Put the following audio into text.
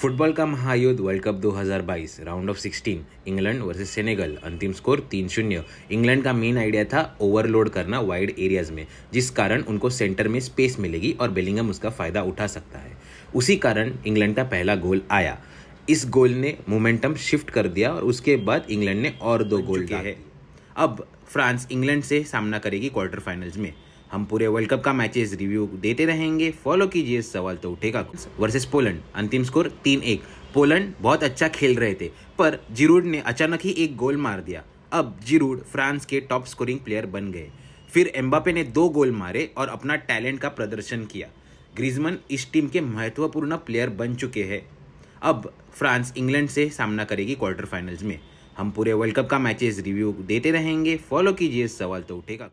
football का महायुद्ध world cup 2022 round of 16 England versus Senegal अंतिम स्कोर तीन शून्य इंग्लैंड का मेन आइडिया था ओवरलोड करना वाइड एरियाज में जिस कारण उनको सेंटर में स्पेस मिलेगी और बेलिंगम उसका फायदा उठा सकता है उसी कारण इंग्लैंड का पहला गोल आया इस गोल ने मोमेंटम शिफ्ट कर दिया और उसके बाद इंग्लैंड ने और दो गोल किए अब फ्रांस इंग्लैंड से सामना करेगी क्वार्टर फाइनल्स में हम पूरे वर्ल्ड कप का मैचेस रिव्यू देते रहेंगे फॉलो कीजिए सवाल तो उठेगा वर्सेस पोलैंड अंतिम स्कोर तीन एक पोलैंड बहुत अच्छा खेल रहे थे पर जिरूड ने अचानक ही एक गोल मार दिया अब जिरूड फ्रांस के टॉप स्कोरिंग प्लेयर बन गए फिर एम्बापे ने दो गोल मारे और अपना टैलेंट का प्रदर्शन किया ग्रीजमन इस टीम के महत्वपूर्ण प्लेयर बन चुके हैं अब फ्रांस इंग्लैंड से सामना करेगी क्वार्टर फाइनल्स में हम पूरे वर्ल्ड कप का मैचेस रिव्यू देते रहेंगे फॉलो कीजिए सवाल तो उठेगा